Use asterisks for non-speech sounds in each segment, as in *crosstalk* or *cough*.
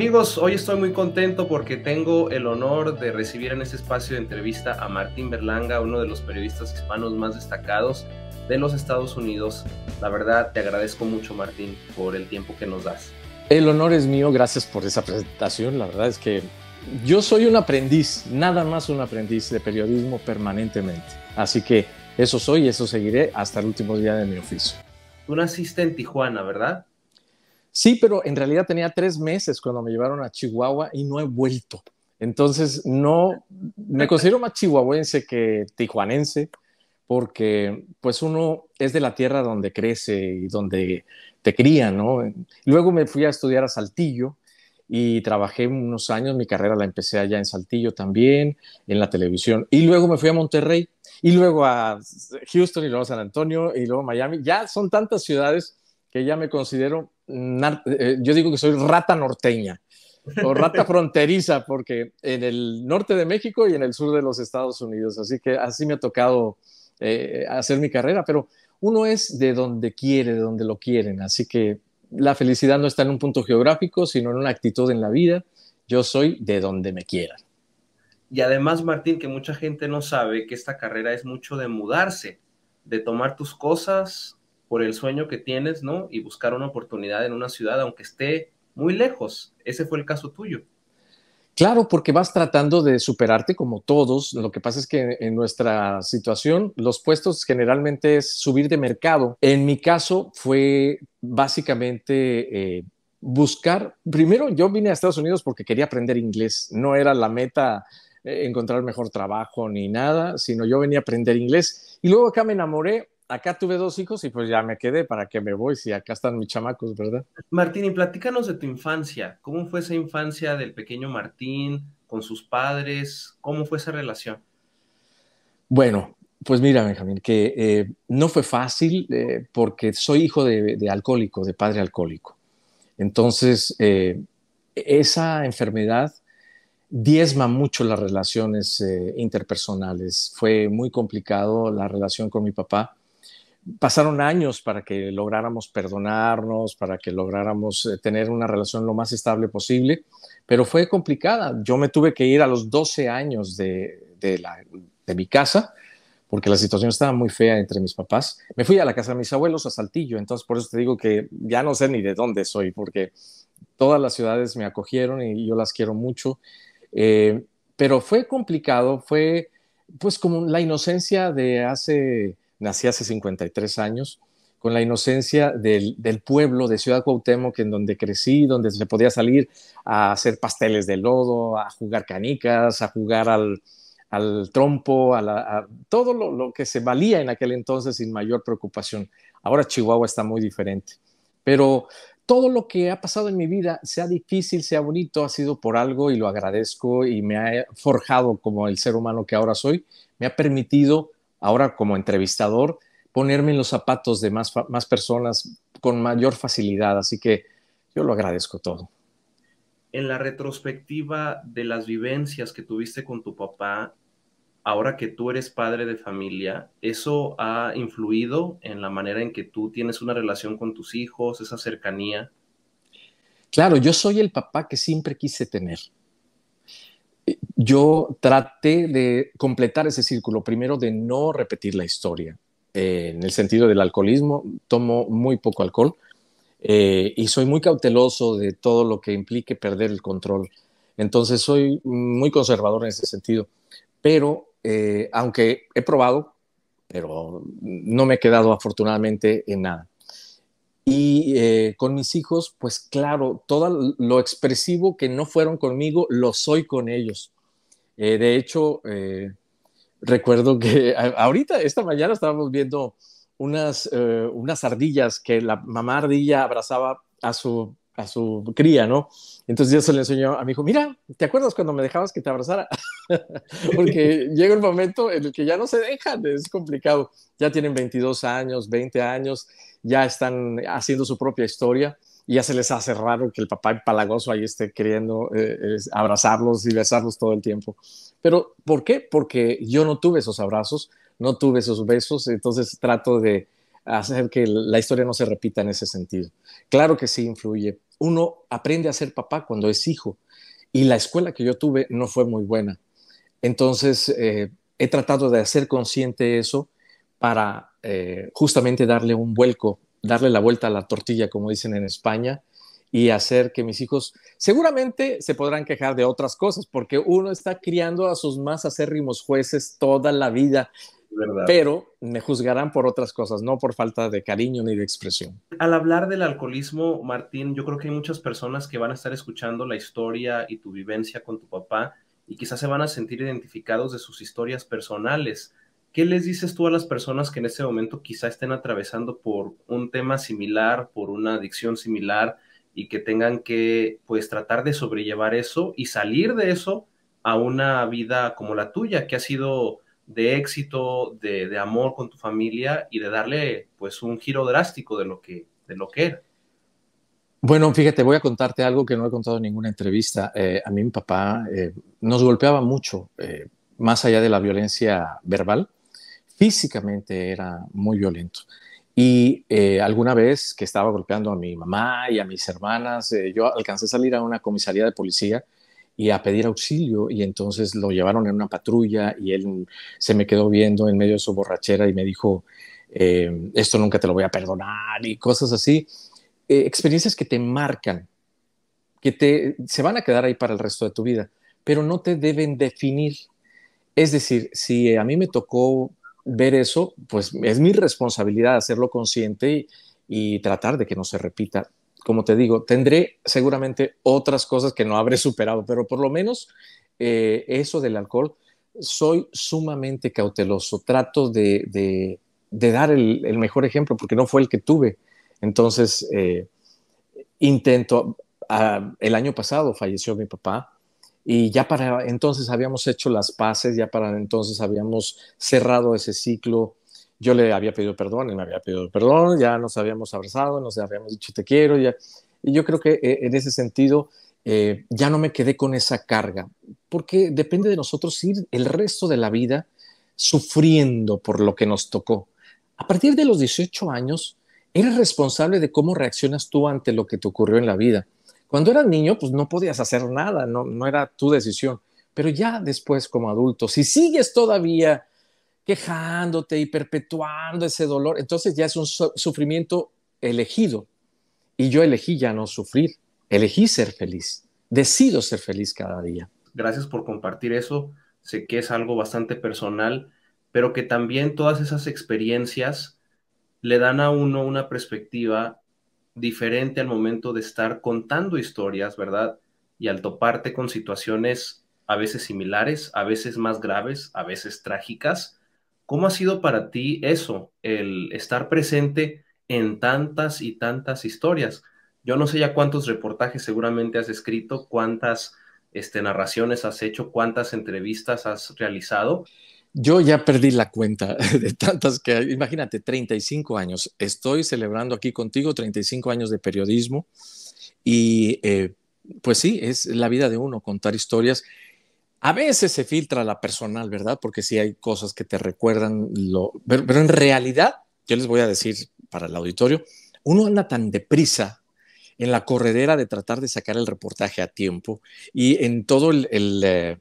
Amigos, hoy estoy muy contento porque tengo el honor de recibir en este espacio de entrevista a Martín Berlanga, uno de los periodistas hispanos más destacados de los Estados Unidos. La verdad, te agradezco mucho, Martín, por el tiempo que nos das. El honor es mío, gracias por esa presentación. La verdad es que yo soy un aprendiz, nada más un aprendiz de periodismo permanentemente. Así que eso soy, y eso seguiré hasta el último día de mi oficio. Un naciste en Tijuana, ¿verdad? Sí, pero en realidad tenía tres meses cuando me llevaron a Chihuahua y no he vuelto. Entonces, no, me considero más chihuahuense que tijuanense, porque pues uno es de la tierra donde crece y donde te cría, ¿no? Luego me fui a estudiar a Saltillo y trabajé unos años, mi carrera la empecé allá en Saltillo también, en la televisión, y luego me fui a Monterrey, y luego a Houston, y luego a San Antonio, y luego a Miami. Ya son tantas ciudades que ya me considero, eh, yo digo que soy rata norteña o rata *laughs* fronteriza, porque en el norte de México y en el sur de los Estados Unidos, así que así me ha tocado eh, hacer mi carrera, pero uno es de donde quiere, de donde lo quieren, así que la felicidad no está en un punto geográfico, sino en una actitud en la vida, yo soy de donde me quieran. Y además, Martín, que mucha gente no sabe que esta carrera es mucho de mudarse, de tomar tus cosas, por el sueño que tienes, ¿no? Y buscar una oportunidad en una ciudad, aunque esté muy lejos. Ese fue el caso tuyo. Claro, porque vas tratando de superarte como todos. Lo que pasa es que en nuestra situación los puestos generalmente es subir de mercado. En mi caso fue básicamente eh, buscar, primero yo vine a Estados Unidos porque quería aprender inglés, no era la meta eh, encontrar mejor trabajo ni nada, sino yo venía a aprender inglés. Y luego acá me enamoré acá tuve dos hijos y pues ya me quedé para que me voy si acá están mis chamacos, ¿verdad? Martín, y platícanos de tu infancia. ¿Cómo fue esa infancia del pequeño Martín con sus padres? ¿Cómo fue esa relación? Bueno, pues mira, Benjamín, que eh, no fue fácil eh, porque soy hijo de, alcohólico, de padre alcohólico. Entonces, eh, esa enfermedad diezma mucho las relaciones interpersonales. Fue muy complicado la relación con mi papá pasaron años para que lográramos perdonarnos, para que lográramos eh, tener una relación lo más estable posible, pero fue complicada. Yo me tuve que ir a los 12 años de, de, mi casa porque la situación estaba muy fea entre mis papás. Me fui a la casa de mis abuelos a Saltillo, entonces por eso te digo que ya no sé ni de dónde soy, porque todas las ciudades me acogieron y yo las quiero mucho. Eh, pero fue complicado, fue pues como la inocencia de hace nací hace 53 años, con la inocencia del, pueblo de Ciudad Cuauhtémoc, en donde crecí, donde se podía salir a hacer pasteles de lodo, a jugar canicas, a jugar al, trompo, a, todo lo, que se valía en aquel entonces sin mayor preocupación. Ahora Chihuahua está muy diferente, pero todo lo que ha pasado en mi vida, sea difícil, sea bonito, ha sido por algo y lo agradezco y me ha forjado como el ser humano que ahora soy, me ha permitido ahora como entrevistador, ponerme en los zapatos de más, más personas con mayor facilidad. Así que yo lo agradezco todo. En la retrospectiva de las vivencias que tuviste con tu papá, ahora que tú eres padre de familia, ¿eso ha influido en la manera en que tú tienes una relación con tus hijos, esa cercanía? Claro, yo soy el papá que siempre quise tener yo traté de completar ese círculo, primero de no repetir la historia. Eh, en el sentido del alcoholismo, tomo muy poco alcohol eh, y soy muy cauteloso de todo lo que implique perder el control. Entonces soy muy conservador en ese sentido. Pero eh, aunque he probado, pero no me he quedado afortunadamente en nada. Y eh, con mis hijos, pues claro, todo lo expresivo que no fueron conmigo, lo soy con ellos. Eh, de hecho, eh, recuerdo que *laughs* ahorita, esta mañana estábamos viendo unas, unas ardillas que la mamá ardilla abrazaba a su, a su cría, ¿no? Entonces yo se le enseñó a mi hijo, mira, ¿te acuerdas cuando me dejabas que te abrazara? *laughs* Porque *laughs* llega el momento en el que ya no se dejan, es complicado. Ya tienen 22 años, 20 años, ya están haciendo su propia historia y ya se les hace raro que el papá palagoso ahí esté queriendo eh, abrazarlos y besarlos todo el tiempo. Pero ¿por qué? Porque yo no tuve esos abrazos, no tuve esos besos, entonces trato de hacer que la historia no se repita en ese sentido. Claro que sí influye. Uno aprende a ser papá cuando es hijo y la escuela que yo tuve no fue muy buena. Entonces eh, he tratado de hacer consciente eso para eh, justamente darle un vuelco, darle la vuelta a la tortilla, como dicen en España, y hacer que mis hijos seguramente se podrán quejar de otras cosas, porque uno está criando a sus más acérrimos jueces toda la vida. Pero me juzgarán por otras cosas, no por falta de cariño ni de expresión. Al hablar del alcoholismo, Martín, yo creo que hay muchas personas que van a estar escuchando la historia y tu vivencia con tu papá y quizás se van a sentir identificados de sus historias personales. ¿Qué les dices tú a las personas que en este momento quizá estén atravesando por un tema similar, por una adicción similar y que tengan que pues tratar de sobrellevar eso y salir de eso a una vida como la tuya, que ha sido de éxito, de, amor con tu familia y de darle pues un giro drástico de lo que, de lo que era? Bueno, fíjate, voy a contarte algo que no he contado en ninguna entrevista. Eh, a mí mi papá eh, nos golpeaba mucho, eh, más allá de la violencia verbal físicamente era muy violento. Y eh, alguna vez que estaba golpeando a mi mamá y a mis hermanas, eh, yo alcancé a salir a una comisaría de policía y a pedir auxilio y entonces lo llevaron en una patrulla y él se me quedó viendo en medio de su borrachera y me dijo, eh, esto nunca te lo voy a perdonar y cosas así. experiencias que te marcan, que te, se van a quedar ahí para el resto de tu vida, pero no te deben definir. Es decir, si a mí me tocó ver eso, pues es mi responsabilidad hacerlo consciente y, tratar de que no se repita. Como te digo, tendré seguramente otras cosas que no habré *laughs* superado, pero por lo menos eh, eso del alcohol, soy sumamente cauteloso. Trato de, dar el, mejor ejemplo porque no fue el que tuve. Entonces, eh, intento, ah, el año pasado falleció mi papá y ya para entonces habíamos hecho las paces, ya para entonces habíamos cerrado ese ciclo. Yo le había pedido perdón, él me había pedido perdón, ya nos habíamos abrazado, nos habíamos dicho te quiero, ya. Y yo creo que eh, en ese sentido eh, ya no me quedé con esa carga, porque depende de nosotros ir el resto de la vida sufriendo por lo que nos tocó. A partir de los 18 años, eres responsable de cómo reaccionas tú ante lo que te ocurrió en la vida. Cuando eras niño, pues no podías hacer nada, no, no era tu decisión. Pero ya después, como adulto, si sigues todavía quejándote y perpetuando ese dolor, entonces ya es un sufrimiento elegido. Y yo elegí ya no sufrir, elegí ser feliz, decido ser feliz cada día. Gracias por compartir eso, sé que es algo bastante personal, pero que también todas esas experiencias le dan a uno una perspectiva diferente al momento de estar contando historias, ¿verdad? Y al toparte con situaciones a veces similares, a veces más graves, a veces trágicas. ¿Cómo ha sido para ti eso, el estar presente en tantas y tantas historias? Yo no sé ya cuántos reportajes seguramente has escrito, cuántas este, narraciones has hecho, cuántas entrevistas has realizado, yo ya perdí la cuenta *laughs* de tantas que, imagínate, 35 años. Estoy celebrando aquí contigo 35 años de periodismo y eh, pues sí, es la vida de uno contar historias. A veces se filtra la personal, ¿verdad? Porque sí hay cosas que te recuerdan, lo, pero, en realidad, yo les voy a decir para el auditorio, uno anda tan deprisa en la corredera de tratar de sacar el reportaje a tiempo y en todo el, eh,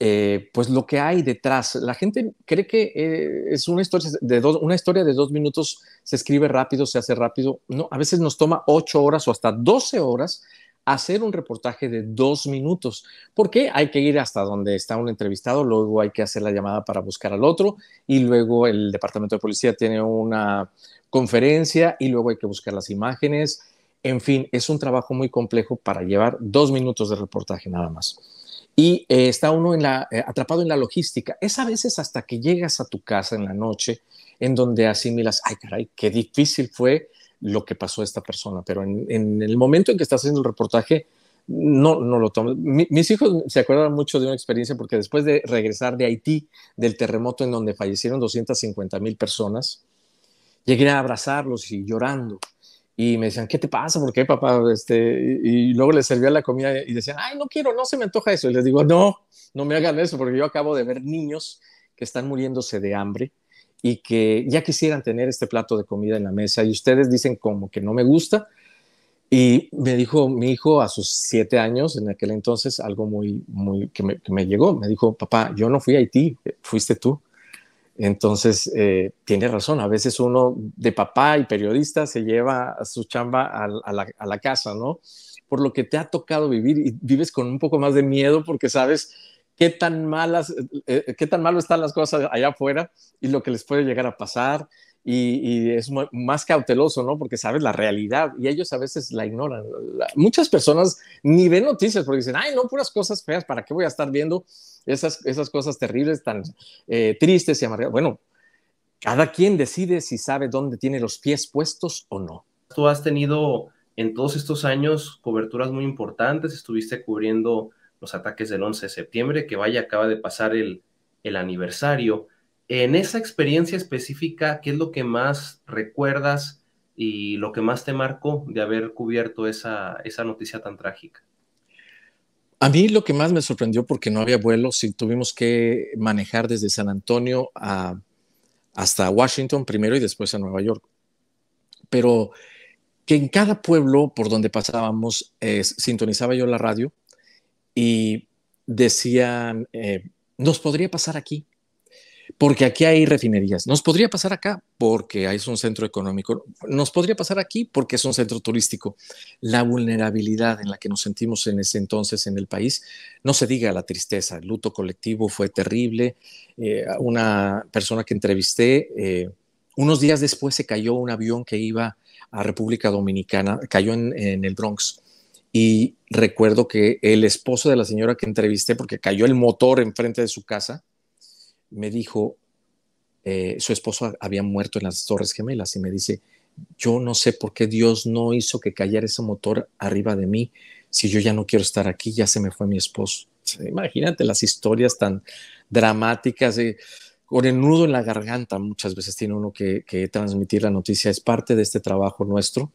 eh, pues lo que hay detrás. La gente cree que eh, es una historia, de dos, una historia de dos minutos, se escribe rápido, se hace rápido. No, a veces nos toma ocho horas o hasta doce horas hacer un reportaje de dos minutos, porque hay que ir hasta donde está un entrevistado, luego hay que hacer la llamada para buscar al otro y luego el departamento de policía tiene una conferencia y luego hay que buscar las imágenes. En fin, es un trabajo muy complejo para llevar dos minutos de reportaje nada más y eh, está uno eh, atrapado en la logística. Es a veces hasta que llegas a tu casa en la noche en donde asimilas, ay caray, qué difícil fue lo que pasó a esta persona, pero en, el momento en que estás haciendo el reportaje, no, no lo tomas. mis hijos se acuerdan mucho de una experiencia porque después de regresar de Haití, del terremoto en donde fallecieron 250 mil personas, llegué a abrazarlos y llorando y me decían, ¿qué te pasa? ¿Por qué, papá? Este, y, luego les servía la comida y decían, ay, no quiero, no se me antoja eso. Y les digo, no, no me hagan eso, porque yo acabo de ver niños que están muriéndose de hambre y que ya quisieran tener este plato de comida en la mesa y ustedes dicen como que no me gusta. Y me dijo mi hijo a sus siete años, en aquel entonces, algo muy, muy, que me, que me llegó. Me dijo, papá, yo no fui a Haití, fuiste tú. Entonces, eh, tiene razón, a veces uno de papá y periodista se lleva su chamba a, la, casa, ¿no? Por lo que te ha tocado vivir y vives con un poco más de miedo porque sabes qué tan malas, eh, eh, qué tan malo están las cosas allá afuera y lo que les puede llegar a pasar y, es más cauteloso, ¿no? Porque sabes la realidad y ellos a veces la ignoran. muchas personas ni ven noticias porque dicen, ay, no, puras cosas feas, ¿para qué voy a estar viendo esas, esas cosas terribles, tan eh, tristes y amargadas? Bueno, cada quien decide si sabe dónde tiene los pies puestos o no. Tú has tenido en todos estos años coberturas muy importantes, estuviste cubriendo los ataques del 11 de septiembre, que vaya, acaba de pasar el, el aniversario. En esa experiencia específica, ¿qué es lo que más recuerdas y lo que más te marcó de haber cubierto esa, noticia tan trágica? A mí lo que más me sorprendió porque no había vuelos y tuvimos que manejar desde San Antonio hasta Washington primero y después a Nueva York. Pero que en cada pueblo por donde pasábamos sintonizaba yo la radio y decían, eh, nos podría pasar aquí porque aquí hay refinerías. Nos podría pasar acá porque es un centro económico. Nos podría pasar aquí porque es un centro turístico. La vulnerabilidad en la que nos sentimos en ese entonces en el país, no se diga la tristeza. El luto colectivo fue terrible. Eh, una persona que entrevisté, eh, unos días después se cayó un avión que iba a República Dominicana, cayó en el Bronx. Y recuerdo que el esposo de la señora que entrevisté, porque cayó el motor enfrente de su casa, me dijo, eh, su esposo había muerto en las Torres Gemelas y me dice, yo no sé por qué Dios no hizo que cayera ese motor arriba de mí si yo ya no quiero estar aquí, ya se me fue mi esposo. Imagínate las historias tan dramáticas. Eh, con el nudo en la garganta muchas veces tiene uno que, transmitir la noticia. Es parte de este trabajo nuestro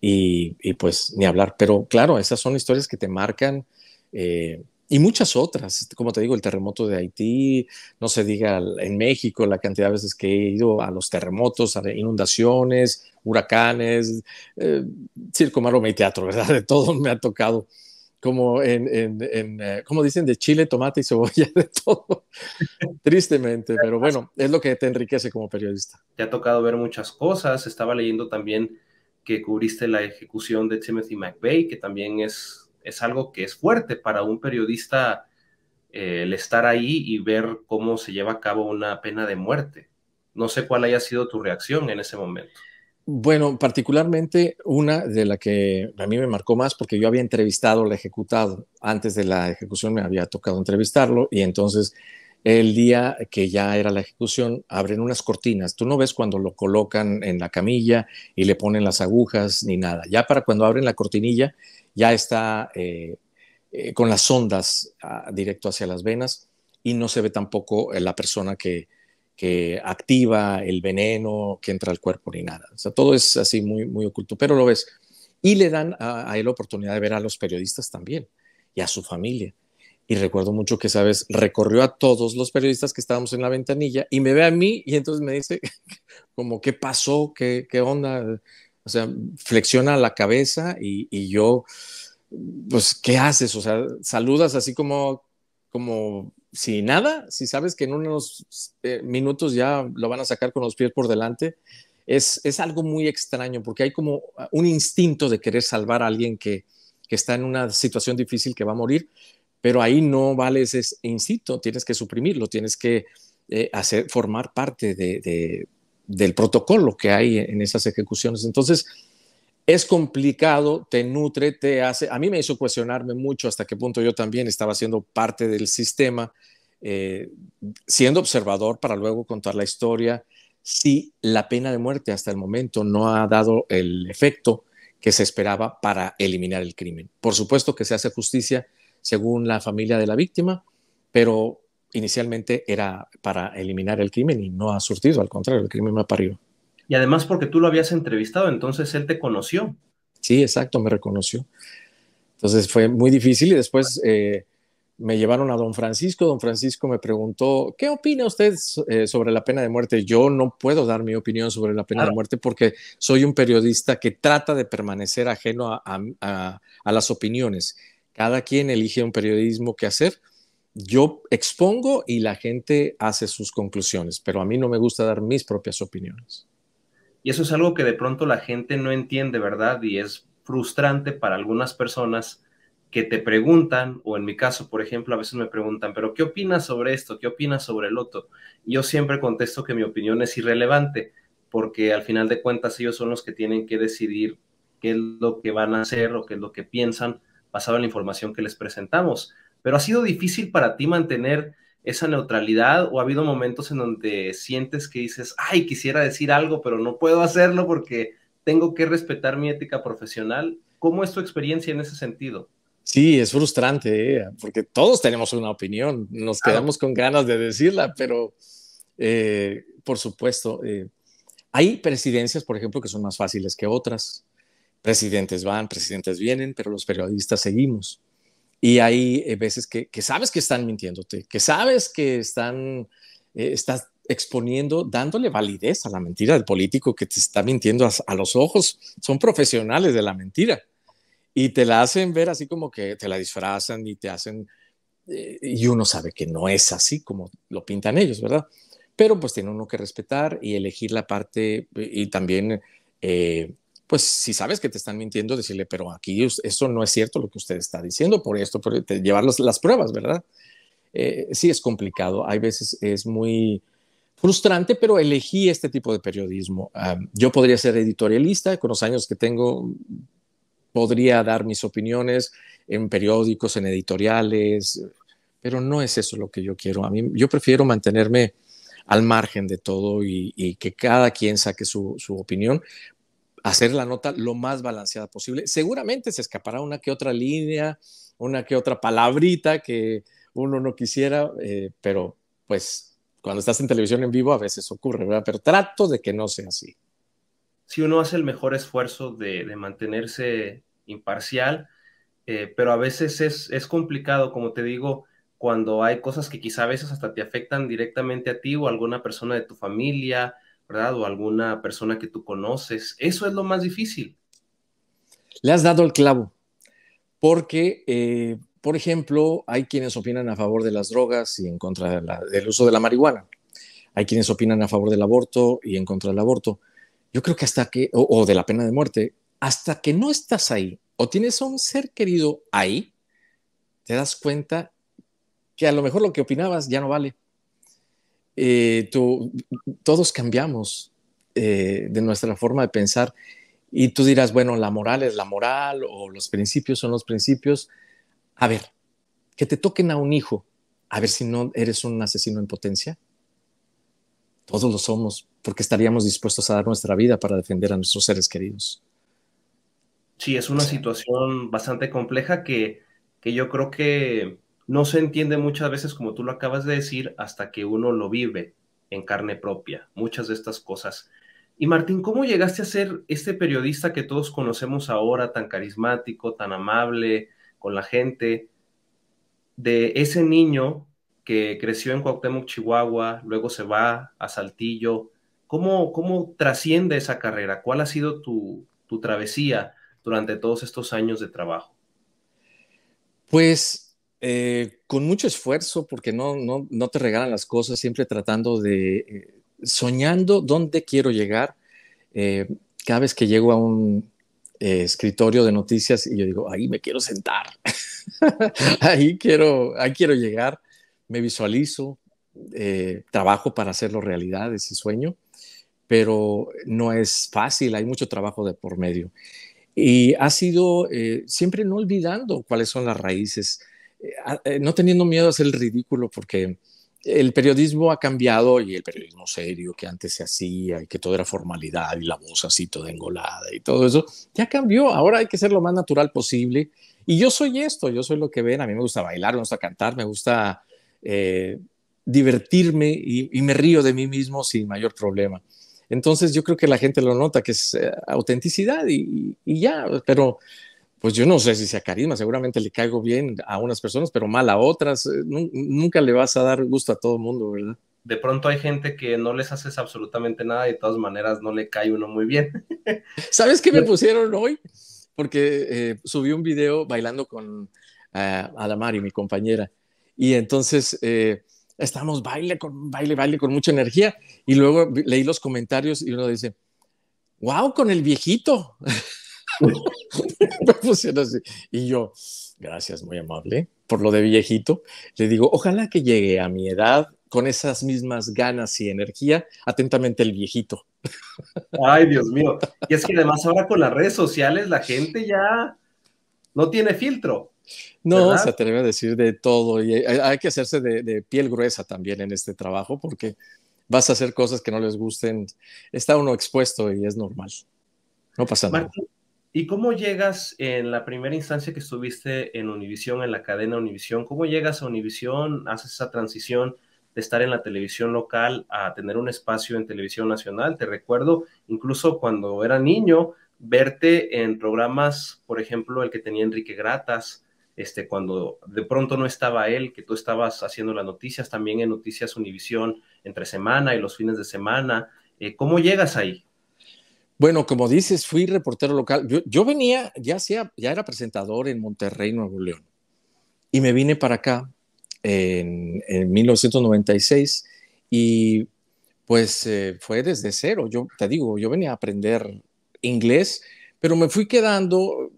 y, pues ni hablar. Pero claro, esas son historias que te marcan. Eh, y muchas otras, como te digo, el terremoto de Haití, no se diga en México la cantidad de veces que he ido a los terremotos, a inundaciones, huracanes, eh, circo, maroma y teatro, *laughs* ¿verdad? De todo me ha tocado, como en, eh, como dicen, de chile, tomate y cebolla, *laughs* de todo, tristemente, pero bueno, es lo que te enriquece como periodista. Te ha tocado ver muchas cosas, estaba leyendo también que cubriste la ejecución de Timothy McVeigh, que también es es algo que es fuerte para un periodista eh, el estar ahí y ver cómo se lleva a cabo una pena de muerte. No sé cuál haya sido tu reacción en ese momento. Bueno, particularmente una de la que a mí me marcó más porque yo había entrevistado al ejecutado. Antes de la ejecución me había tocado entrevistarlo y entonces el día que ya era la ejecución, abren unas cortinas. Tú no ves cuando lo colocan en la camilla y le ponen las agujas ni nada. Ya para cuando abren la cortinilla, ya está eh, eh, con las ondas ah, directo hacia las venas y no se ve tampoco eh, la persona que, activa el veneno que entra al cuerpo ni nada. O sea, todo es así muy, muy oculto, pero lo ves. Y le dan a él la oportunidad de ver a los periodistas también y a su familia y recuerdo mucho que, sabes, recorrió a todos los periodistas que estábamos en la ventanilla y me ve a mí y entonces me dice *laughs* como, ¿qué pasó? ¿Qué, qué onda? O sea, flexiona la cabeza y, y, yo, pues, ¿qué haces? O sea, saludas así como, como si nada, si sabes que en unos eh, minutos ya lo van a sacar con los pies por delante. Es, es algo muy extraño porque hay como un instinto de querer salvar a alguien que, que está en una situación difícil que va a morir, pero ahí no vale ese incito tienes que suprimirlo, tienes que eh, hacer, formar parte de, del protocolo que hay en esas ejecuciones. Entonces, es complicado, te nutre, te hace... A mí me hizo cuestionarme mucho hasta qué punto yo también estaba siendo parte del sistema, eh, siendo observador para luego contar la historia, si la pena de muerte hasta el momento no ha dado el efecto que se esperaba para eliminar el crimen. Por supuesto que se hace justicia, según la familia de la víctima, pero inicialmente era para eliminar el crimen y no ha surtido, al contrario, el crimen me ha Y además porque tú lo habías entrevistado, entonces él te conoció. Sí, exacto, me reconoció. Entonces fue muy difícil y después eh, me llevaron a don Francisco. Don Francisco me preguntó, ¿qué opina usted eh, sobre la pena de muerte? Yo no puedo dar mi opinión sobre la pena de muerte porque soy un periodista que trata de permanecer ajeno a las opiniones. Cada quien elige un periodismo que hacer. Yo expongo y la gente hace sus conclusiones, pero a mí no me gusta dar mis propias opiniones. Y eso es algo que de pronto la gente no entiende, ¿verdad? Y es frustrante para algunas personas que te preguntan, o en mi caso, por ejemplo, a veces me preguntan, pero ¿qué opinas sobre esto? ¿Qué opinas sobre el otro? yo siempre contesto que mi opinión es irrelevante, porque al final de cuentas ellos son los que tienen que decidir qué es lo que van a hacer o qué es lo que piensan basado en la información que les presentamos. Pero ha sido difícil para ti mantener esa neutralidad o ha habido momentos en donde sientes que dices, ay, quisiera decir algo, pero no puedo hacerlo porque tengo que respetar mi ética profesional. ¿Cómo es tu experiencia en ese sentido? Sí, es frustrante, ¿eh? porque todos tenemos una opinión, nos quedamos con ganas de decirla, pero eh, por supuesto, eh, hay presidencias, por ejemplo, que son más fáciles que otras. Presidentes van, presidentes vienen, pero los periodistas seguimos. Y hay eh, veces que, sabes que están mintiéndote, que sabes que están, eh, estás exponiendo, dándole validez a la mentira del político que te está mintiendo a, los ojos. Son profesionales de la mentira y te la hacen ver así como que te la disfrazan y te hacen, eh, y uno sabe que no es así como lo pintan ellos, ¿verdad? Pero pues tiene uno que respetar y elegir la parte y también pues si sabes que te están mintiendo, decirle, pero aquí eso no es cierto lo que usted está diciendo por esto, por e, llevar las, pruebas, ¿verdad? Eh, sí es complicado, hay veces es muy frustrante, pero elegí este tipo de periodismo. Ah, yo podría ser editorialista, con los años que tengo, podría dar mis opiniones en periódicos, en editoriales, pero no es eso lo que yo quiero. A mí, yo prefiero mantenerme al margen de todo y, que cada quien saque su, opinión, hacer la nota lo más balanceada posible. Seguramente se escapará una que otra línea, una que otra palabrita que uno no quisiera, eh, pero pues cuando estás en televisión en vivo a veces ocurre, ¿verdad? Pero trato de que no sea así. Si uno hace el mejor esfuerzo de, mantenerse imparcial, eh, pero a veces es, es complicado, como te digo, cuando hay cosas que quizá a veces hasta te afectan directamente a ti o a alguna persona de tu familia, ¿verdad? O alguna persona que tú conoces. Eso es lo más difícil. Le has dado el clavo, porque, eh, por ejemplo, hay quienes opinan a favor de las drogas y en contra del uso de la marihuana. Hay quienes opinan a favor del aborto y en contra del aborto. Yo creo que hasta que, o de la pena de muerte, hasta que no estás ahí o tienes a un ser querido ahí, te das cuenta que a lo mejor lo que opinabas ya no vale eh, tú, todos cambiamos eh, de nuestra forma de pensar y tú dirás, bueno, la moral es la moral o los principios son los principios. A ver, que te toquen a un hijo, a ver si no eres un asesino en potencia. Todos lo somos, porque estaríamos dispuestos a dar nuestra vida para defender a nuestros seres queridos. Sí, es una situación bastante compleja que yo creo que no se entiende muchas veces, como tú lo acabas de decir, hasta que uno lo vive en carne propia, muchas de estas cosas. Y Martín, ¿cómo llegaste a ser este periodista que todos conocemos ahora, tan carismático, tan amable con la gente, de ese niño que creció en Cuauhtémoc, Chihuahua, luego se va a Saltillo? ¿Cómo, cómo trasciende esa carrera? ¿Cuál ha sido tu, tu travesía durante todos estos años de trabajo? Pues eh, con mucho esfuerzo, porque no, te regalan las cosas, siempre tratando de, eh, soñando dónde quiero llegar. Eh, cada vez que llego a un escritorio de noticias y yo digo, ahí me quiero sentar, *laughs* ahí, quiero, ahí quiero llegar, me visualizo, trabajo para hacerlo realidad, ese sueño, pero no es fácil, hay mucho trabajo de por medio. Y ha sido siempre no olvidando cuáles son las raíces, eh, no teniendo miedo a ser ridículo, porque el periodismo ha cambiado y el periodismo serio que antes se hacía y que todo era formalidad y la voz así toda engolada y todo eso, ya cambió. Ahora hay que ser lo más natural posible. Y yo soy esto, yo soy lo que ven. A mí me gusta bailar, me gusta cantar, me gusta eh, divertirme y, me río de mí mismo sin mayor problema. Entonces yo creo que la gente lo nota, que es eh, autenticidad y, ya, pero pues yo no sé si sea carisma, seguramente le caigo bien a unas personas, pero mal a otras. Eh, nunca le vas a dar gusto a todo el mundo, ¿verdad? De pronto hay gente que no les haces absolutamente nada y de todas maneras no le cae uno muy bien. *laughs* ¿Sabes qué me pusieron hoy? Porque eh, subí un video bailando con eh, Adamari, mi compañera, y entonces eh, estábamos baile con baile, baile con mucha energía, y luego leí los comentarios y uno dice, wow, con el viejito. *laughs* me *laughs* así. Y yo, gracias, muy amable, por lo de viejito. Le digo, ojalá que llegue a mi edad con esas mismas ganas y energía, atentamente el viejito. Ay, Dios mío. Y es que además ahora con las redes sociales la gente ya no tiene filtro. No, se atreve a decir de todo y hay que hacerse de, piel gruesa también en este trabajo porque vas a hacer cosas que no les gusten. Está uno expuesto y es normal. No pasa nada. ¿Y cómo llegas en la primera instancia que estuviste en Univisión, en la cadena Univisión? ¿Cómo llegas a Univisión? ¿Haces esa transición de estar en la televisión local a tener un espacio en televisión nacional? Te recuerdo, incluso cuando era niño, verte en programas, por ejemplo, el que tenía Enrique Gratas, este, cuando de pronto no estaba él, que tú estabas haciendo las noticias, también en Noticias Univisión entre semana y los fines de semana. Eh, ¿Cómo llegas ahí? Bueno, como dices, fui reportero local. Yo, venía, ya, sea, ya era presentador en Monterrey, Nuevo León, y me vine para acá en, 1996 y pues eh, fue desde cero. Yo te digo, yo venía a aprender inglés, pero me fui quedando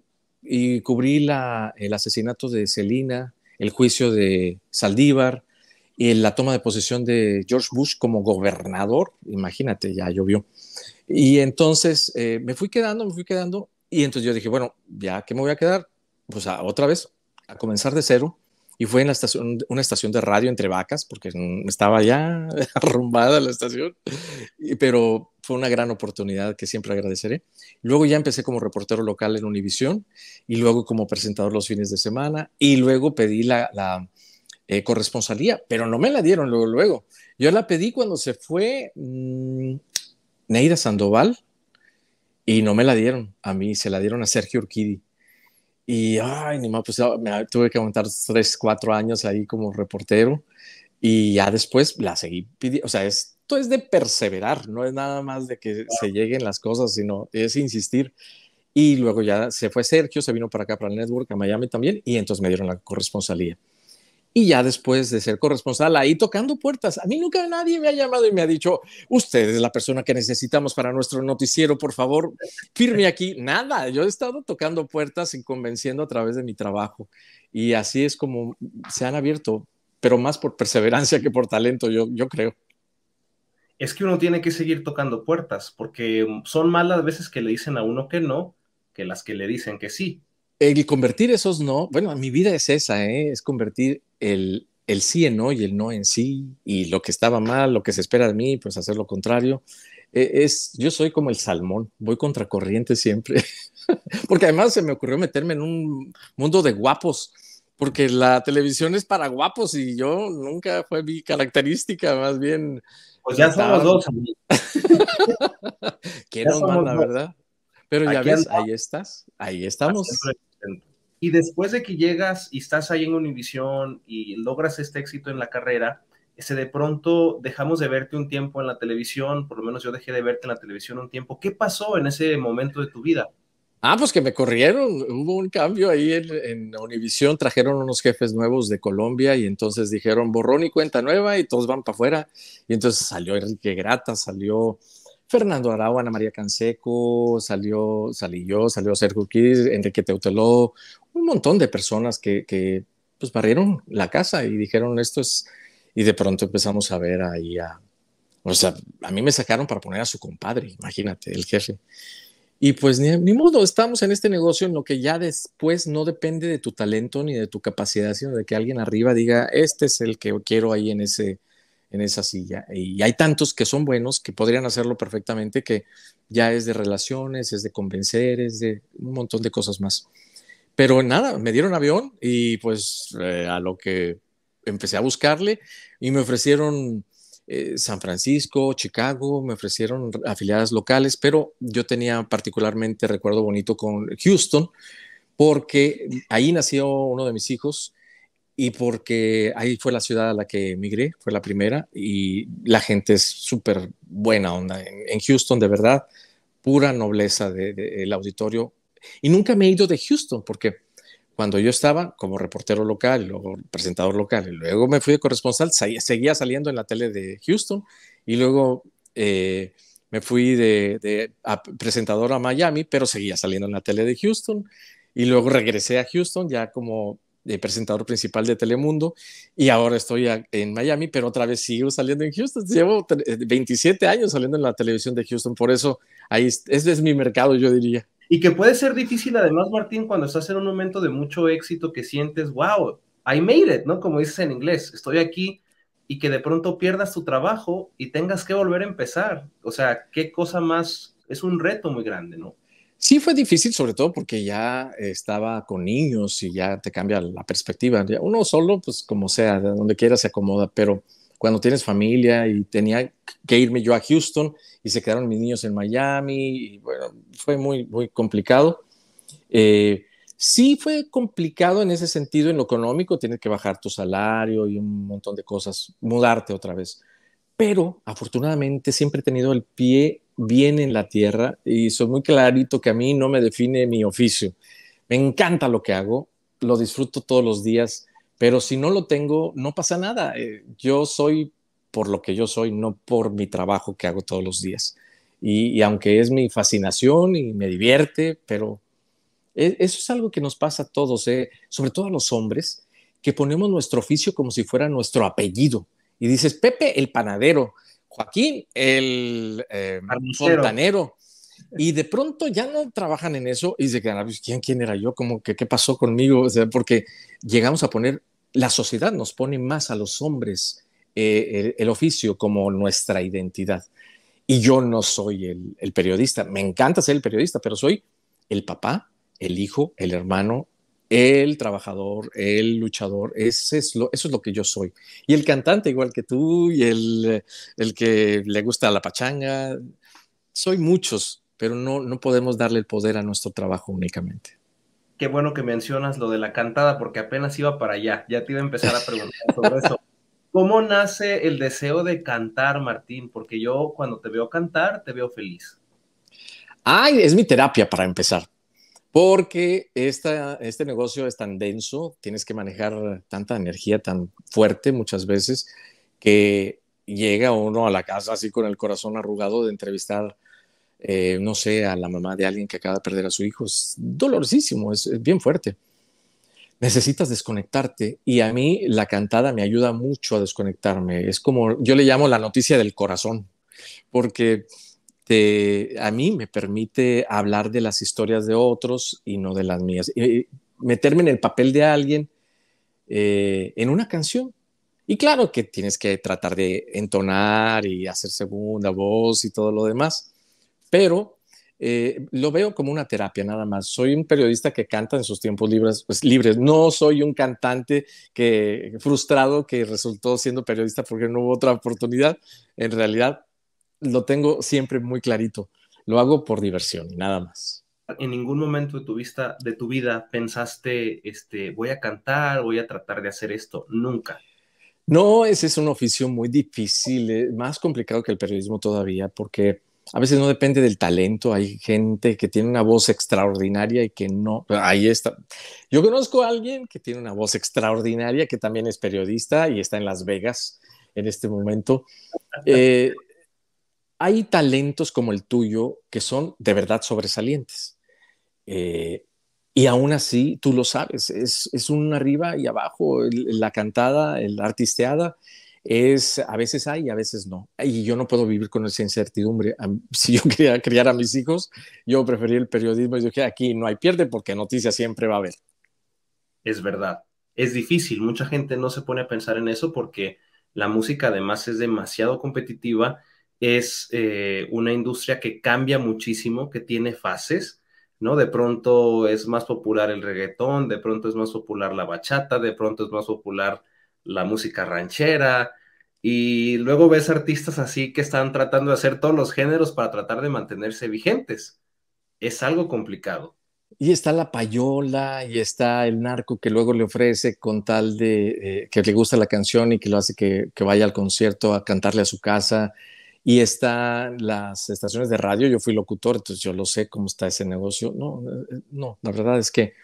y cubrí el asesinato de Celina, el juicio de Saldívar, y la toma de posesión de George Bush como gobernador. Imagínate, ya llovió. Y entonces eh, me fui quedando, me fui quedando, y entonces yo dije, bueno, ya qué me voy a quedar, pues a, otra vez, a comenzar de cero. Y fue en estación, una estación de radio entre vacas, porque estaba ya *laughs* arrumbada la estación, pero fue una gran oportunidad que siempre agradeceré. Luego ya empecé como reportero local en Univisión y luego como presentador los fines de semana y luego pedí la, eh, corresponsalía, pero no me la dieron luego, luego. Yo la pedí cuando se fue mm, Neida Sandoval y no me la dieron a mí, se la dieron a Sergio Urquidi. Y, ay, ni más, pues ah, me tuve que aguantar tres, cuatro años ahí como reportero y ya después la seguí pidiendo. O sea, esto es de perseverar, no es nada más de que se lleguen las cosas, sino es insistir. Y luego ya se fue Sergio, se vino para acá, para el network, a Miami también, y entonces me dieron la corresponsalía y ya después de ser corresponsal ahí tocando puertas. A mí nunca nadie me ha llamado y me ha dicho, usted es la persona que necesitamos para nuestro noticiero, por favor, firme aquí. Nada, yo he estado tocando puertas y convenciendo a través de mi trabajo. Y así es como se han abierto, pero más por perseverancia que por talento, yo, yo creo. Es que uno tiene que seguir tocando puertas, porque son más las veces que le dicen a uno que no que las que le dicen que sí. El convertir esos no, bueno, mi vida es esa, ¿eh? es convertir el, el sí en no y el no en sí, y lo que estaba mal, lo que se espera de mí, pues hacer lo contrario. Eh, es, yo soy como el salmón, voy contracorriente siempre, *laughs* porque además se me ocurrió meterme en un mundo de guapos, porque la televisión es para guapos y yo nunca fue mi característica, más bien. Pues ya somos dos. Qué normal, la verdad. Pero ya ves, ahí estás, ahí estamos. Y después de que llegas y estás ahí en Univisión y logras este éxito en la carrera, ese de pronto dejamos de verte un tiempo en la televisión, por lo menos yo dejé de verte en la televisión un tiempo. ¿Qué pasó en ese momento de tu vida? Ah, pues que me corrieron, hubo un cambio ahí en, en Univisión, trajeron unos jefes nuevos de Colombia y entonces dijeron borrón y cuenta nueva y todos van para afuera. Y entonces salió Enrique Grata, salió Fernando Arau, Ana María Canseco, salió, salí yo, salió Sergio Kiss, Enrique Teuteló, un montón de personas que, pues barrieron la casa y dijeron esto es, y de pronto empezamos a ver ahí a, o sea, a mí me sacaron para poner a su compadre, imagínate, el jefe. Y pues ni, ni, modo, estamos en este negocio en lo que ya después no depende de tu talento ni de tu capacidad, sino de que alguien arriba diga, este es el que quiero ahí en, ese, en esa silla. Y hay tantos que son buenos, que podrían hacerlo perfectamente, que ya es de relaciones, es de convencer, es de un montón de cosas más. Pero nada, me dieron avión y pues eh, a lo que empecé a buscarle y me ofrecieron eh, San Francisco, Chicago, me ofrecieron afiliadas locales, pero yo tenía particularmente recuerdo bonito con Houston porque ahí nació uno de mis hijos y porque ahí fue la ciudad a la que emigré, fue la primera, y la gente es súper buena onda. En, Houston, de verdad, pura nobleza del auditorio, y nunca me he ido de Houston porque cuando yo estaba como reportero local, luego presentador local, y luego me fui de corresponsal, seguía saliendo en la tele de Houston y luego eh, me fui de, presentador a Miami, pero seguía saliendo en la tele de Houston y luego regresé a Houston ya como eh, presentador principal de Telemundo y ahora estoy en Miami, pero otra vez sigo saliendo en Houston. Llevo 27 años saliendo en la televisión de Houston, por eso ahí ese es mi mercado, yo diría. Y que puede ser difícil, además, Martín, cuando estás en un momento de mucho éxito que sientes, wow, I made it, ¿no? Como dices en inglés, estoy aquí y que de pronto pierdas tu trabajo y tengas que volver a empezar. O sea, qué cosa más, es un reto muy grande, ¿no? Sí fue difícil, sobre todo porque ya estaba con niños y ya te cambia la perspectiva. Uno solo, pues como sea, de donde quiera se acomoda, pero cuando tienes familia y tenía que irme yo a Houston y se quedaron mis niños en Miami. Y bueno, fue muy, muy complicado. Eh, sí fue complicado en ese sentido, en lo económico, tienes que bajar tu salario y un montón de cosas, mudarte otra vez. Pero afortunadamente siempre he tenido el pie bien en la tierra y soy muy clarito que a mí no me define mi oficio. Me encanta lo que hago, lo disfruto todos los días, pero si no lo tengo, no pasa nada. Eh, yo soy por lo que yo soy, no por mi trabajo que hago todos los días. Y, aunque es mi fascinación y me divierte, pero e, eso es algo que nos pasa a todos, ¿eh? sobre todo a los hombres, que ponemos nuestro oficio como si fuera nuestro apellido. Y dices, Pepe el panadero, Joaquín el eh, Y de pronto ya no trabajan en eso y se quedan, ah, pues, ¿quién, quién era yo? Como que, ¿Qué pasó conmigo? sea, porque llegamos a poner, la sociedad nos pone más a los hombres eh, el, oficio como nuestra identidad. Y yo no soy el, periodista, me encanta ser el periodista, pero soy el papá, el hijo, el hermano, el trabajador, el luchador, ese es lo, eso es lo que yo soy. Y el cantante, igual que tú, y el, que le gusta la pachanga, soy muchos, pero no, no podemos darle el poder a nuestro trabajo únicamente. Qué bueno que mencionas lo de la cantada, porque apenas iba para allá, ya te iba a empezar a preguntar sobre eso. *laughs* ¿Cómo nace el deseo de cantar, Martín? Porque yo cuando te veo cantar, te veo feliz. Ay, es mi terapia para empezar, porque esta, este negocio es tan denso, tienes que manejar tanta energía tan fuerte muchas veces que llega uno a la casa así con el corazón arrugado de entrevistar, eh, no sé, a la mamá de alguien que acaba de perder a su hijo. Es dolorosísimo, es bien fuerte necesitas desconectarte y a mí la cantada me ayuda mucho a desconectarme. Es como, yo le llamo la noticia del corazón, porque a mí me permite hablar de las historias de otros y no de las mías. Y meterme en el papel de alguien eh, en una canción. Y claro que tienes que tratar de entonar y hacer segunda voz y todo lo demás, pero eh, lo veo como una terapia nada más. Soy un periodista que canta en sus tiempos libres, pues, libres. No soy un cantante que frustrado que resultó siendo periodista porque no hubo otra oportunidad. En realidad, lo tengo siempre muy clarito. Lo hago por diversión y nada más. En ningún momento de tu, vista, de tu vida pensaste, este, voy a cantar, voy a tratar de hacer esto. Nunca. No, ese es un oficio muy difícil, eh, más complicado que el periodismo todavía, porque a veces no depende del talento, hay gente que tiene una voz extraordinaria y que no, ahí está. Yo conozco a alguien que tiene una voz extraordinaria, que también es periodista y está en Las Vegas en este momento. Eh, hay talentos como el tuyo que son de verdad sobresalientes. Eh, y aún así, tú lo sabes, es, un arriba y abajo, la cantada, el artisteada es a veces hay y a veces no. Y yo no puedo vivir con esa incertidumbre. *laughs* Si yo quería criar a mis hijos, yo prefería el periodismo y dije, aquí no hay pierde porque noticia siempre va a haber. Es verdad. Es difícil. Mucha gente no se pone a pensar en eso porque la música además es demasiado competitiva. Es eh, una industria que cambia muchísimo, que tiene fases. ¿no? De pronto es más popular el reggaetón, de pronto es más popular la bachata, de pronto es más popular la música ranchera, y luego ves artistas así que están tratando de hacer todos los géneros para tratar de mantenerse vigentes. Es algo complicado. Y está la payola y está el narco que luego le ofrece con tal de eh, que le gusta la canción y que lo hace que, que, vaya al concierto a cantarle a su casa. Y está las estaciones de radio. Yo fui locutor, entonces yo lo sé cómo está ese negocio. No, eh, eh, no, la verdad es que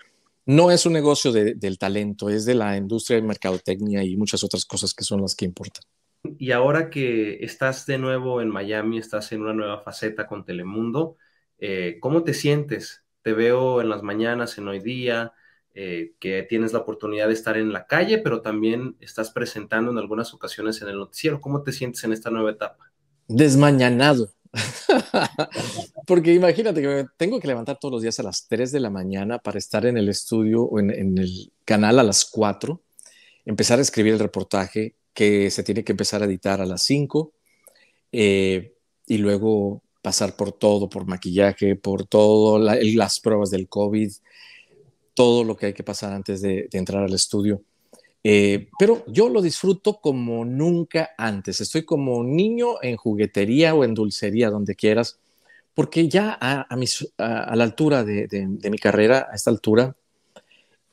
no es un negocio del talento, es de la industria de mercadotecnia y muchas otras cosas que son las que importan. Y ahora que estás de nuevo en Miami, estás en una nueva faceta con Telemundo, eh, ¿cómo te sientes? Te veo en las mañanas, en hoy día, eh, que tienes la oportunidad de estar en la calle, pero también estás presentando en algunas ocasiones en el noticiero. ¿Cómo te sientes en esta nueva etapa? Desmañanado. *laughs* Porque imagínate que tengo que levantar todos los días a las 3 de la mañana para estar en el estudio o en, el canal a las 4, empezar a escribir el reportaje que se tiene que empezar a editar a las 5 eh, y luego pasar por todo, por maquillaje, por todo, las pruebas del COVID, todo lo que hay que pasar antes de, entrar al estudio. Eh, pero yo lo disfruto como nunca antes. Estoy como niño en juguetería o en dulcería, donde quieras, porque ya a, la altura de, mi carrera, a esta altura,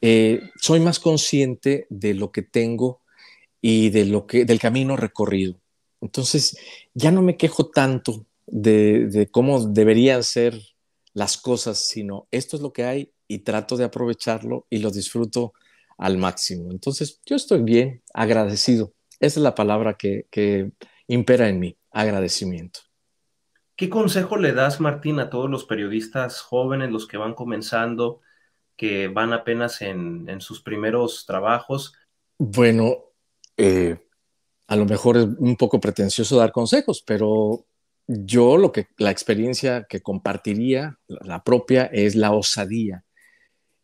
eh, soy más consciente de lo que tengo y de lo que, del camino recorrido. Entonces, ya no me quejo tanto de, cómo deberían ser las cosas, sino esto es lo que hay y trato de aprovecharlo y lo disfruto al máximo. Entonces, yo estoy bien, agradecido. Esa es la palabra que, que impera en mí, agradecimiento. ¿Qué consejo le das, Martín, a todos los periodistas jóvenes, los que van comenzando, que van apenas en, sus primeros trabajos? Bueno, eh, a lo mejor es un poco pretencioso dar consejos, pero yo lo que la experiencia que compartiría, la propia, es la osadía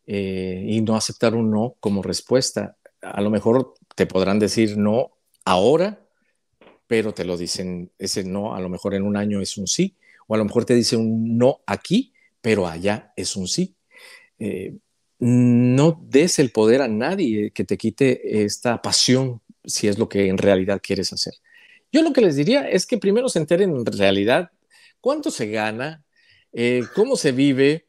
eh, y no aceptar un no como respuesta. A lo mejor te podrán decir no ahora, pero te lo dicen ese no, a lo mejor en un año es un sí, o a lo mejor te dicen un no aquí, pero allá es un sí. Eh, no des el poder a nadie que te quite esta pasión si es lo que en realidad quieres hacer. Yo lo que les diría es que primero se enteren en realidad cuánto se gana, eh, cómo se vive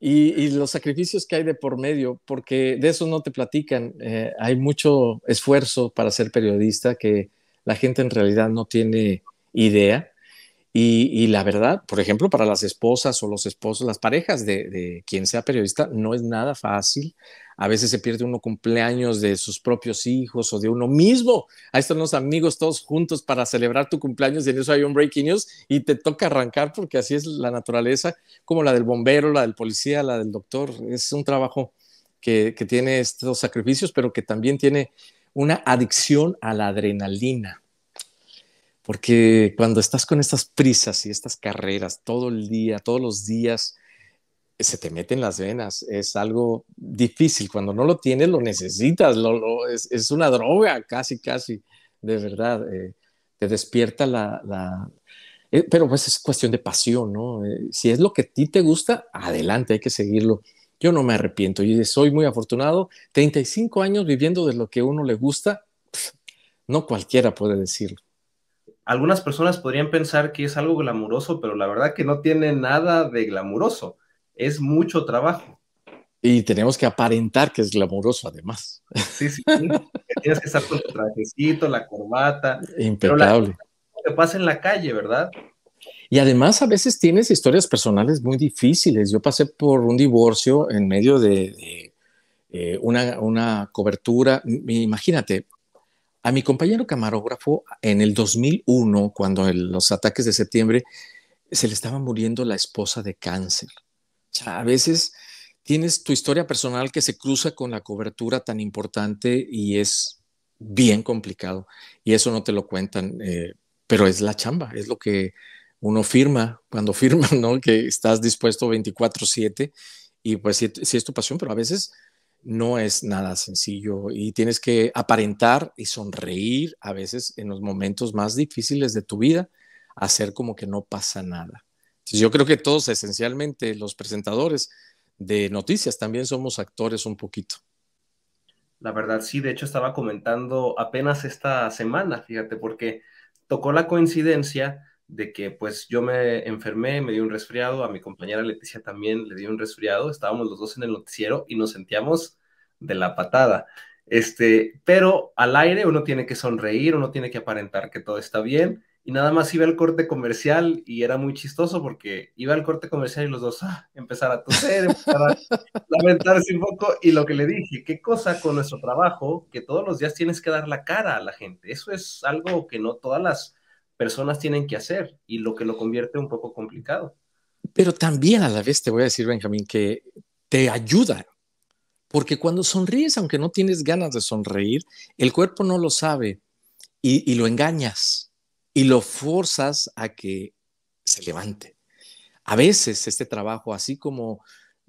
y, los sacrificios que hay de por medio, porque de eso no te platican. Eh, hay mucho esfuerzo para ser periodista que la gente en realidad no tiene idea. Y, la verdad, por ejemplo, para las esposas o los esposos, las parejas de, quien sea periodista, no es nada fácil. A veces se pierde uno cumpleaños de sus propios hijos o de uno mismo. Ahí están los amigos todos juntos para celebrar tu cumpleaños y en eso hay un breaking news y te toca arrancar porque así es la naturaleza, como la del bombero, la del policía, la del doctor. Es un trabajo que, que tiene estos sacrificios, pero que también tiene una adicción a la adrenalina. Porque cuando estás con estas prisas y estas carreras todo el día, todos los días, se te meten las venas. Es algo difícil. Cuando no lo tienes, lo necesitas. Lo, es, una droga, casi, casi. De verdad, eh, te despierta la... Eh, pero pues es cuestión de pasión, ¿no? Eh, si es lo que a ti te gusta, adelante, hay que seguirlo. Yo no me arrepiento y soy muy afortunado. 35 años viviendo de lo que uno le gusta, no cualquiera puede decirlo. Algunas personas podrían pensar que es algo glamuroso, pero la verdad que no tiene nada de glamuroso. Es mucho trabajo. Y tenemos que aparentar que es glamuroso, además. Sí, sí. Tienes que estar con tu trajecito, la corbata. Impecable. te pasa en la calle, ¿verdad? Y además a veces tienes historias personales muy difíciles. Yo pasé por un divorcio en medio de, eh, una, una, cobertura. Imagínate, a mi compañero camarógrafo en el 2001, cuando en los ataques de septiembre, se le estaba muriendo la esposa de cáncer. O sea, a veces tienes tu historia personal que se cruza con la cobertura tan importante y es bien complicado. Y eso no te lo cuentan, eh, pero es la chamba, es lo que uno firma, cuando *laughs* firma, ¿no? Que estás dispuesto 24/7 y pues sí, es tu pasión, pero a veces no es nada sencillo y tienes que aparentar y sonreír a veces en los momentos más difíciles de tu vida, hacer como que no pasa nada. Entonces, yo creo que todos, esencialmente los presentadores de noticias, también somos actores un poquito. La verdad, sí, de hecho estaba comentando apenas esta semana, fíjate, porque tocó la coincidencia de que pues yo me enfermé, me dio un resfriado, a mi compañera Leticia también le dio un resfriado, estábamos los dos en el noticiero y nos sentíamos de la patada. Este, pero al aire uno tiene que sonreír, uno tiene que aparentar que todo está bien y nada más iba al corte comercial y era muy chistoso porque iba al corte comercial y los dos a ah, empezar a toser, a *laughs* lamentarse un poco y lo que le dije, qué cosa con nuestro trabajo que todos los días tienes que dar la cara a la gente. Eso es algo que no todas las personas tienen que hacer y lo que lo convierte un poco complicado. Pero también a la vez te voy a decir, Benjamín, que te ayuda, porque cuando sonríes, aunque no tienes ganas de sonreír, el cuerpo no lo sabe y, lo engañas y lo forzas a que se levante. A veces este trabajo, así como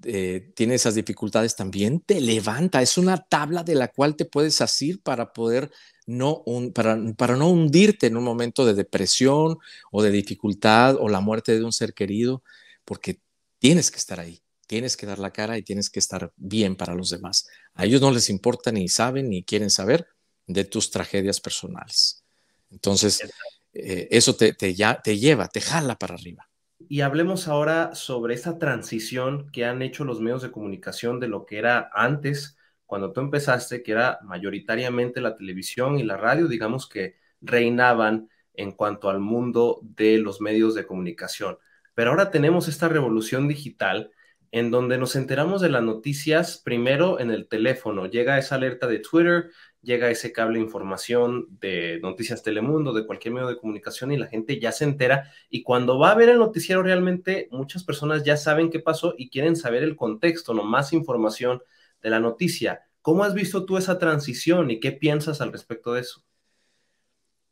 eh, tiene esas dificultades, también te levanta. Es una tabla de la cual te puedes asir para poder no para, no hundirte en un momento de depresión o de dificultad o la muerte de un ser querido, porque tienes que estar ahí, tienes que dar la cara y tienes que estar bien para los demás. A ellos no les importa ni saben ni quieren saber de tus tragedias personales. Entonces, eh, eso te, te lleva, te jala para arriba. Y hablemos ahora sobre esa transición que han hecho los medios de comunicación de lo que era antes cuando tú empezaste, que era mayoritariamente la televisión y la radio, digamos que reinaban en cuanto al mundo de los medios de comunicación. Pero ahora tenemos esta revolución digital en donde nos enteramos de las noticias primero en el teléfono. Llega esa alerta de Twitter, llega ese cable de información de Noticias Telemundo, de cualquier medio de comunicación y la gente ya se entera. Y cuando va a ver el noticiero realmente, muchas personas ya saben qué pasó y quieren saber el contexto, no más información de la noticia. ¿Cómo has visto tú esa transición y qué piensas al respecto de eso?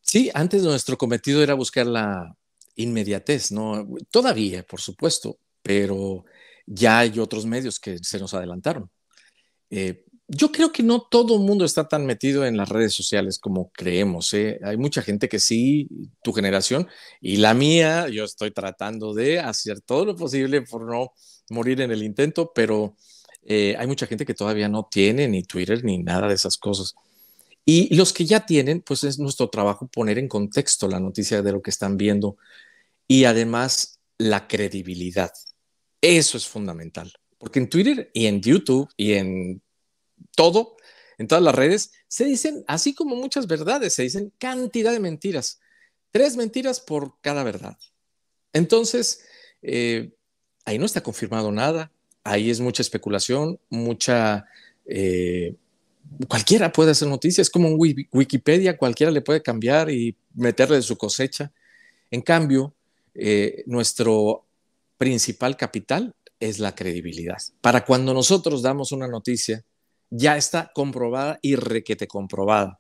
Sí, antes nuestro cometido era buscar la inmediatez, ¿no? Todavía, por supuesto, pero ya hay otros medios que se nos adelantaron. Eh, yo creo que no todo el mundo está tan metido en las redes sociales como creemos. ¿eh? Hay mucha gente que sí, tu generación y la mía, yo estoy tratando de hacer todo lo posible por no morir en el intento, pero eh, hay mucha gente que todavía no tiene ni Twitter ni nada de esas cosas. Y los que ya tienen, pues es nuestro trabajo poner en contexto la noticia de lo que están viendo y además la credibilidad. Eso es fundamental, porque en Twitter y en YouTube y en todo, en todas las redes, se dicen, así como muchas verdades, se dicen cantidad de mentiras, tres mentiras por cada verdad. Entonces, eh, ahí no está confirmado nada, ahí es mucha especulación, mucha... Eh, cualquiera puede hacer noticias, es como Wikipedia, cualquiera le puede cambiar y meterle de su cosecha. En cambio, eh, nuestro principal capital es la credibilidad. Para cuando nosotros damos una noticia, ya está comprobada y requete comprobada.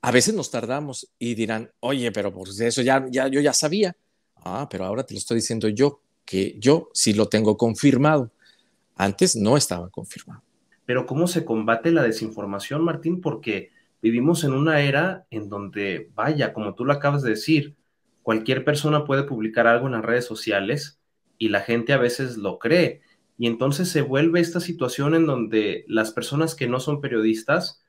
A veces nos tardamos y dirán, oye, pero por pues eso ya yo ya sabía. Ah, pero ahora te lo estoy diciendo yo que yo sí lo tengo confirmado. Antes no estaba confirmado. Pero ¿cómo se combate la desinformación, Martín? Porque vivimos en una era en donde, vaya, como tú lo acabas de decir, cualquier persona puede publicar algo en las redes sociales y la gente a veces lo cree. Y entonces se vuelve esta situación en donde las personas que no son periodistas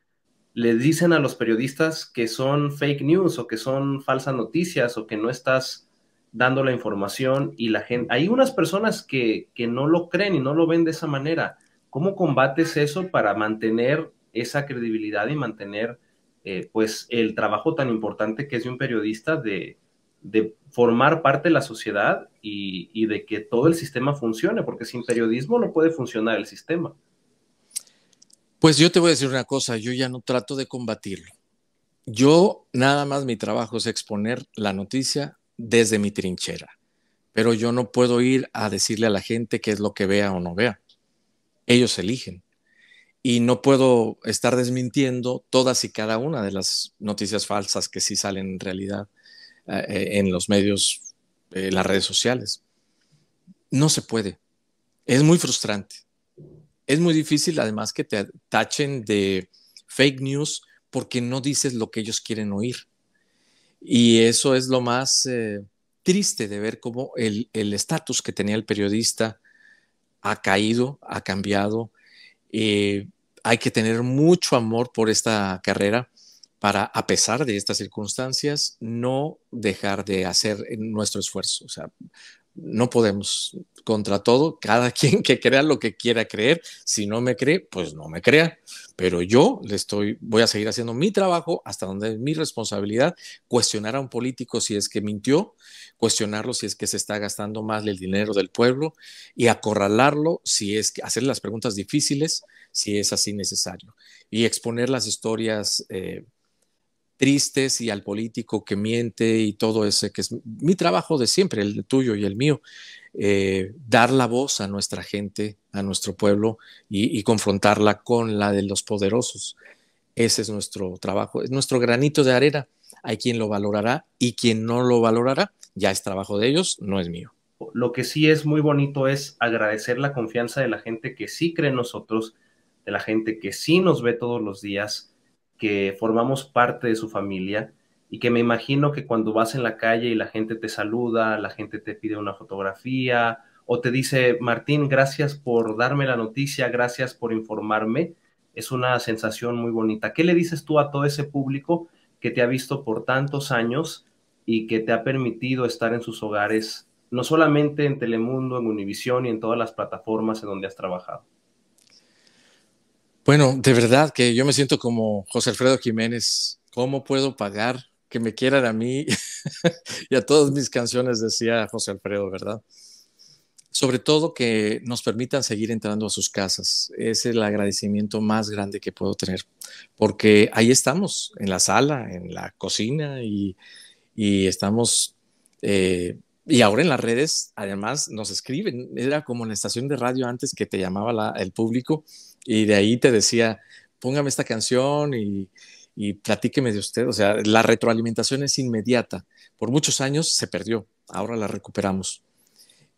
le dicen a los periodistas que son fake news o que son falsas noticias o que no estás dando la información y la gente, hay unas personas que, no lo creen y no lo ven de esa manera. ¿Cómo combates eso para mantener esa credibilidad y mantener eh, pues el trabajo tan importante que es de un periodista de, formar parte de la sociedad y, y, de que todo el sistema funcione, porque sin periodismo no puede funcionar el sistema. Pues yo te voy a decir una cosa, yo ya no trato de combatirlo. Yo nada más mi trabajo es exponer la noticia desde mi trinchera, pero yo no puedo ir a decirle a la gente qué es lo que vea o no vea. Ellos eligen. Y no puedo estar desmintiendo todas y cada una de las noticias falsas que sí salen en realidad eh, eh, en los medios, en eh, las redes sociales. No se puede. Es muy frustrante. Es muy difícil además que te tachen de fake news porque no dices lo que ellos quieren oír. Y eso es lo más eh, triste de ver cómo el estatus que tenía el periodista ha caído, ha cambiado. Eh, hay que tener mucho amor por esta carrera para, a pesar de estas circunstancias, no dejar de hacer eh, nuestro esfuerzo. O sea, no podemos contra todo, cada *laughs* quien que crea lo que quiera creer, si no me cree, pues no me crea, pero yo le estoy voy a seguir haciendo mi trabajo hasta donde es mi responsabilidad cuestionar a un político si es que mintió, cuestionarlo si es que se está gastando más el dinero del pueblo y acorralarlo si es que hacer las preguntas difíciles si es así necesario y exponer las historias eh, tristes y al político que miente y todo ese, que es mi trabajo de siempre, el tuyo y el mío, eh, dar la voz a nuestra gente, a nuestro pueblo y, y, confrontarla con la de los poderosos. Ese es nuestro trabajo, es nuestro granito de arena. Hay quien lo valorará y quien no lo valorará, ya es trabajo de ellos, no es mío. Lo que sí es muy bonito es agradecer la confianza de la gente que sí cree en nosotros, de la gente que sí nos ve todos los días que formamos parte de su familia y que me imagino que cuando vas en la calle y la gente te saluda, la gente te pide una fotografía o te dice, Martín, gracias por darme la noticia, gracias por informarme, es una sensación muy bonita. ¿Qué le dices tú a todo ese público que te ha visto por tantos años y que te ha permitido estar en sus hogares, no solamente en Telemundo, en Univisión y en todas las plataformas en donde has trabajado? Bueno, de verdad que yo me siento como José Alfredo Jiménez. ¿Cómo puedo pagar que me quieran a mí *laughs* y a todas mis canciones? Decía José Alfredo, ¿verdad? Sobre todo que nos permitan seguir entrando a sus casas. Es el agradecimiento más grande que puedo tener, porque ahí estamos, en la sala, en la cocina y, estamos... Eh, y ahora en las redes, además, nos escriben. Era como en la estación de radio antes que te llamaba el público y de ahí te decía, póngame esta canción y, y platíqueme de usted. O sea, la retroalimentación es inmediata. Por muchos años se perdió, ahora la recuperamos.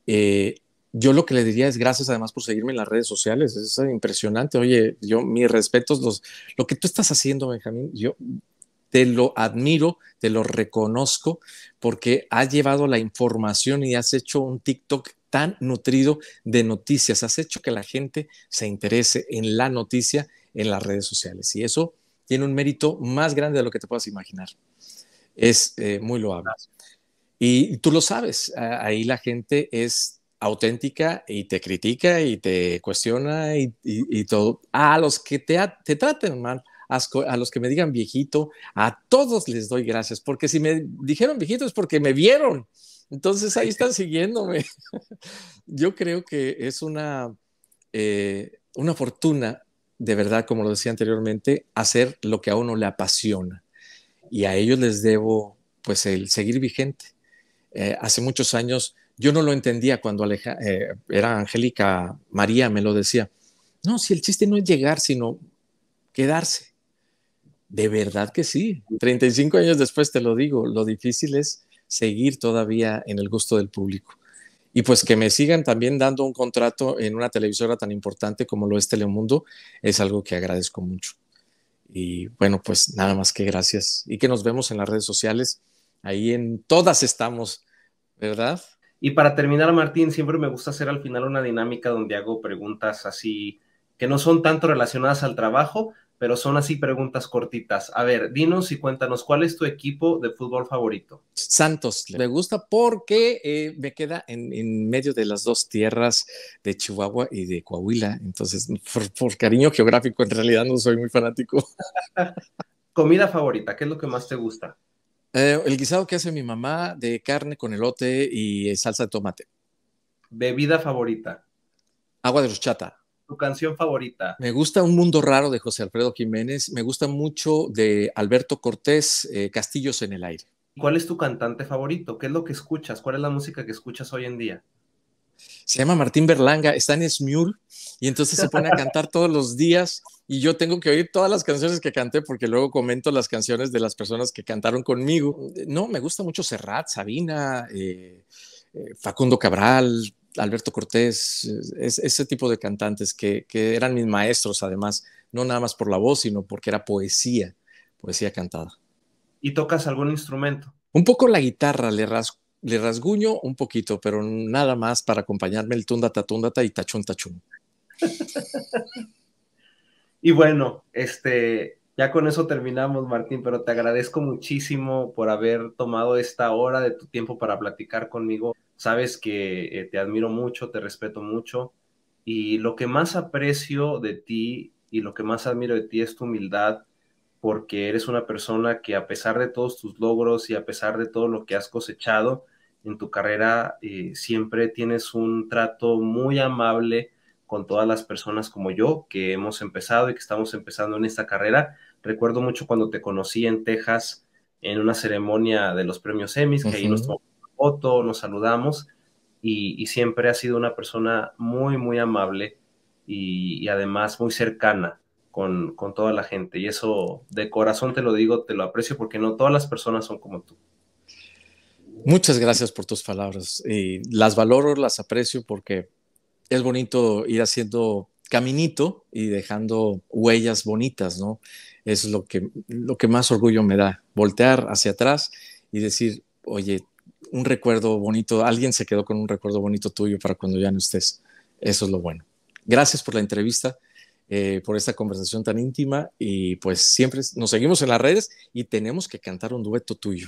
Eh, yo lo que le diría es gracias además por seguirme en las redes sociales, es impresionante. Oye, yo mis respetos, los, lo que tú estás haciendo, Benjamín, yo te lo admiro, te lo reconozco, porque has llevado la información y has hecho un TikTok tan nutrido de noticias. Has hecho que la gente se interese en la noticia en las redes sociales. Y eso tiene un mérito más grande de lo que te puedas imaginar. Es eh, muy loable. Y tú lo sabes, ahí la gente es auténtica y te critica y te cuestiona y, todo. A los que te, te traten mal, a los que me digan viejito, a todos les doy gracias, porque si me dijeron viejito es porque me vieron entonces ahí están siguiéndome. *laughs* Yo creo que es una, eh, una fortuna, de verdad, como lo decía anteriormente, hacer lo que a uno le apasiona. Y a ellos les debo, pues, el seguir vigente. Eh, hace muchos años, yo no lo entendía cuando Aleja, eh, era Angélica María, me lo decía. No, si el chiste no es llegar, sino quedarse. De verdad que sí. 35 años después te lo digo, lo difícil es seguir todavía en el gusto del público. Y pues que me sigan también dando un contrato en una televisora tan importante como lo es Telemundo es algo que agradezco mucho. Y bueno, pues nada más que gracias. Y que nos vemos en las redes sociales. Ahí en todas estamos, ¿verdad? Y para terminar, Martín, siempre me gusta hacer al final una dinámica donde hago preguntas así que no son tanto relacionadas al trabajo, pero son así preguntas cortitas. A ver, dinos y cuéntanos, ¿cuál es tu equipo de fútbol favorito? Santos, me gusta porque eh, me queda en, medio de las dos tierras de Chihuahua y de Coahuila, entonces por, cariño geográfico en realidad no soy muy fanático. *laughs* Comida favorita, ¿qué es lo que más te gusta? Eh, el guisado que hace mi mamá de carne con elote y salsa de tomate. Bebida favorita. Agua de ruchata tu canción favorita? Me gusta Un Mundo Raro de José Alfredo Jiménez, me gusta mucho de Alberto Cortés, eh, Castillos en el Aire. ¿Cuál es tu cantante favorito? ¿Qué es lo que escuchas? ¿Cuál es la música que escuchas hoy en día? Se llama Martín Berlanga, está en Smule y entonces se pone a cantar todos los días y yo tengo que oír todas las canciones que canté porque luego comento las canciones de las personas que cantaron conmigo. No, me gusta mucho Serrat, Sabina, eh, eh, Facundo Cabral, Alberto Cortés, ese tipo de cantantes que, eran mis maestros además, no nada más por la voz, sino porque era poesía, poesía cantada. ¿Y tocas algún instrumento? Un poco la guitarra, le, le rasguño un poquito, pero nada más para acompañarme el tundata tundata y tachón tachón. *laughs* y bueno, este, ya con eso terminamos, Martín, pero te agradezco muchísimo por haber tomado esta hora de tu tiempo para platicar conmigo Sabes que eh, te admiro mucho, te respeto mucho y lo que más aprecio de ti y lo que más admiro de ti es tu humildad porque eres una persona que a pesar de todos tus logros y a pesar de todo lo que has cosechado en tu carrera, eh, siempre tienes un trato muy amable con todas las personas como yo que hemos empezado y que estamos empezando en esta carrera. Recuerdo mucho cuando te conocí en Texas en una ceremonia de los premios Emmys, que ahí nos tomamos Otto, nos saludamos y, siempre ha sido una persona muy, muy amable y, además muy cercana con, toda la gente. Y eso de corazón te lo digo, te lo aprecio porque no todas las personas son como tú. Muchas gracias por tus palabras. Y las valoro, las aprecio porque es bonito ir haciendo caminito y dejando huellas bonitas, ¿no? es lo que, lo que más orgullo me da, voltear hacia atrás y decir, oye, un recuerdo bonito, alguien se quedó con un recuerdo bonito tuyo para cuando ya no estés. Eso es lo bueno. Gracias por la entrevista, eh, por esta conversación tan íntima y pues siempre nos seguimos en las redes y tenemos que cantar un dueto tuyo.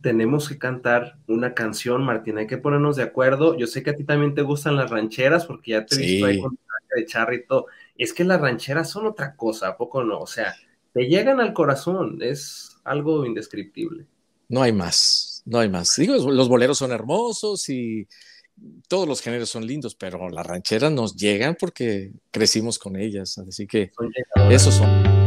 Tenemos que cantar una canción, Martín, hay que ponernos de acuerdo. Yo sé que a ti también te gustan las rancheras porque ya te he visto ahí con de charrito. Es que las rancheras son otra cosa, ¿a poco no? O sea, te llegan al corazón, es algo indescriptible. No hay más no hay más. Digo, los boleros son hermosos y todos los géneros son lindos, pero las rancheras nos llegan porque crecimos con ellas, así que esos son.